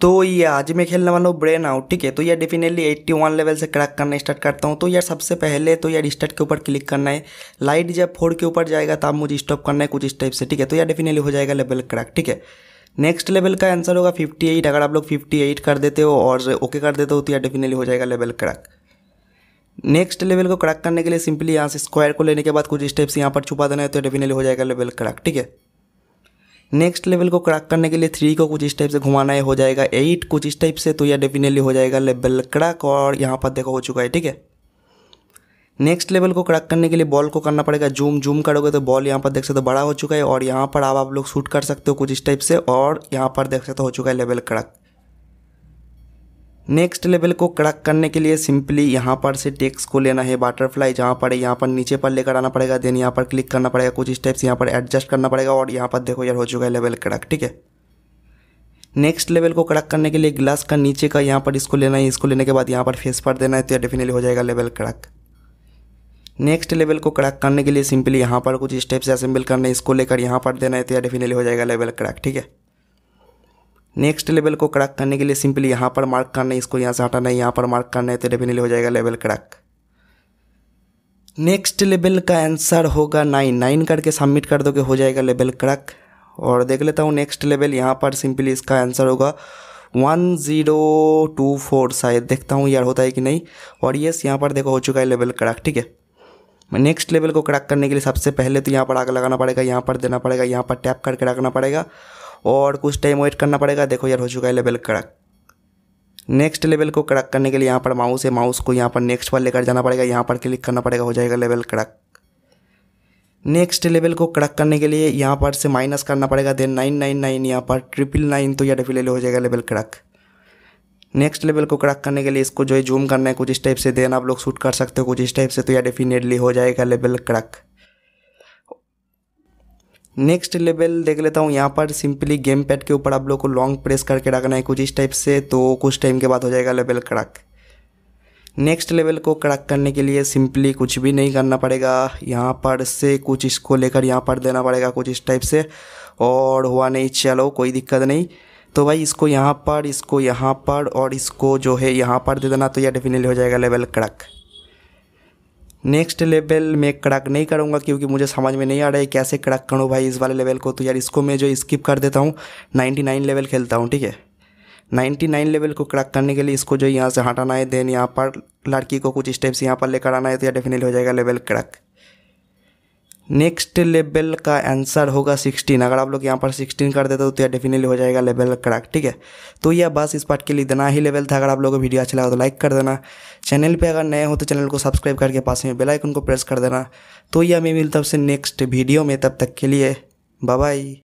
तो ये आज मैं खेलने वाला हूँ ब्रेन आउट ठीक है तो यार डेफिनेटली 81 लेवल से क्रैक करना स्टार्ट करता हूँ तो यार सबसे पहले तो यार स्टार्ट के ऊपर क्लिक करना है लाइट जब फोर के ऊपर जाएगा तब मुझे स्टॉप करना है कुछ इस टाइप से ठीक है तो यार डेफिनेटली हो जाएगा लेवल क्रैक ठीक है नेक्स्ट लेवल का आंसर होगा एट अगर आप लोग एट कर देते हो और ओके कर देते हो तो यार डेफिनेटली हो जाएगा लेवल क्रैक नेक्स्ट लेवल को क्रैक करने के लिए सिंपली यहाँ से स्क्वायर को लेने के बाद कुछ स्टेप्स यहाँ पर छुपा देना है तो डेफिनेटली हो जाएगा लेवल क्रैक ठीक है नेक्स्ट लेवल को क्रैक करने के लिए थ्री को कुछ इस टाइप से घुमाना है हो जाएगा एट कुछ इस टाइप से तो यह डेफिनेटली हो जाएगा लेवल क्रैक और यहाँ पर देखो हो चुका है ठीक है नेक्स्ट लेवल को क्रैक करने के लिए बॉल को करना पड़ेगा जूम जूम करोगे तो बॉल यहाँ पर देख सकते हो बड़ा हो चुका है और यहाँ पर आप आप लोग शूट कर सकते हो कुछ इस टाइप से और यहाँ पर देख सकते हो चुका है लेवल क्रैक नेक्स्ट लेवल को कड़क करने के लिए सिंपली यहाँ पर से टेक्स को लेना है बटरफ्लाई जहाँ पर है यहाँ पर नीचे पर लेकर आना पड़ेगा देन यहाँ पर क्लिक करना पड़ेगा कुछ स्टेप्स यहाँ पर एडजस्ट करना पड़ेगा और यहाँ पर देखो यार हो चुका है लेवल कड़क ठीक है नेक्स्ट लेवल को कड़क करने के लिए ग्लास का नीचे का यहाँ पर इसको लेना है इसको लेने के बाद यहाँ पर फेस पर देना है तो डेफिनेटली हो जाएगा लेवल कड़क नेक्स्ट लेवल को कड़क करने के लिए सिंपली यहाँ पर कुछ स्टेप्स असेंबल करने इसको लेकर यहाँ पर देना है तो डेफिनेटली हो जाएगा लेवल कड़क ठीक है नेक्स्ट लेवल को क्रैक करने के लिए सिंपली यहाँ पर मार्क करना है इसको यहाँ से हटाना है यहाँ पर मार्क करना है तो डेफिनेटली हो जाएगा लेवल क्रैक नेक्स्ट लेवल का आंसर होगा नाइन नाइन करके सबमिट कर दोगे हो जाएगा लेवल क्रैक और देख लेता हूँ नेक्स्ट लेवल यहाँ पर सिंपली इसका आंसर होगा वन ज़ीरो टू फोर शायद देखता हूँ यार होता है कि नहीं और येस यहाँ पर देखो हो चुका है लेवल क्रैक ठीक है नेक्स्ट लेवल को क्रैक करने के लिए सबसे पहले तो यहाँ पर आग लगाना पड़ेगा यहाँ पर देना पड़ेगा यहाँ पर टैप करके रखना पड़ेगा और कुछ टाइम वेट करना पड़ेगा देखो यार हो चुका है लेवल कड़क नेक्स्ट लेवल को कड़क करने के लिए यहाँ पर माउस है माउस को यहाँ पर नेक्स्ट पर लेकर जाना पड़ेगा यहाँ पर क्लिक करना पड़ेगा हो जाएगा लेवल कड़क नेक्स्ट लेवल को कड़क करने के लिए यहाँ पर से माइनस करना पड़ेगा देन नाइन नाइन नाइन यहाँ पर ट्रिपल नाइन तो या डेफिनेटली हो जाएगा लेवल कड़क नेक्स्ट लेवल को कड़क करने के लिए इसको जो है जूम करना है कुछ इस टाइप से देन आप लोग शूट कर सकते हो कुछ इस टाइप से तो या डेफिनेटली हो जाएगा लेवल कड़क नेक्स्ट लेवल देख लेता हूँ यहाँ पर सिंपली गेम पैड के ऊपर आप लोग को लॉन्ग प्रेस करके रखना है कुछ इस टाइप से तो कुछ टाइम के बाद हो जाएगा लेवल कड़क नेक्स्ट लेवल को कड़क करने के लिए सिंपली कुछ भी नहीं करना पड़ेगा यहाँ पर से कुछ इसको लेकर यहाँ पर देना पड़ेगा कुछ इस टाइप से और हुआ नहीं चलो कोई दिक्कत नहीं तो भाई इसको यहाँ पर इसको यहाँ पर और इसको जो है यहाँ पर दे देना तो यह डेफिनेटली हो जाएगा लेवल कड़क नेक्स्ट लेवल मैं क्रैक नहीं करूँगा क्योंकि मुझे समझ में नहीं आ रहा है कैसे क्रैक करूँ भाई इस वाले लेवल को तो यार इसको मैं जो स्किप कर देता हूँ 99 लेवल खेलता हूँ ठीक है 99 लेवल को क्रैक करने के लिए इसको जो यहाँ से हटाना है देन यहाँ पर लड़की को कुछ स्टेप्स यहाँ पर लेकर आना है तो यह डेफिनेट हो जाएगा लेवल क्रैक नेक्स्ट लेवल का आंसर होगा सिक्सटीन अगर आप लोग यहाँ पर सिक्सटीन कर देते हो तो यह डेफिनेटली हो जाएगा लेवल क्रैक ठीक है तो यह बस इस पार्ट के लिए इतना ही लेवल था अगर आप लोगों को वीडियो अच्छा लगा तो लाइक कर देना चैनल पे अगर नए हो तो चैनल को सब्सक्राइब करके पास में बेलाइकन को प्रेस कर देना तो यह मैं मिलता हूँ नेक्स्ट वीडियो में तब तक के लिए बाय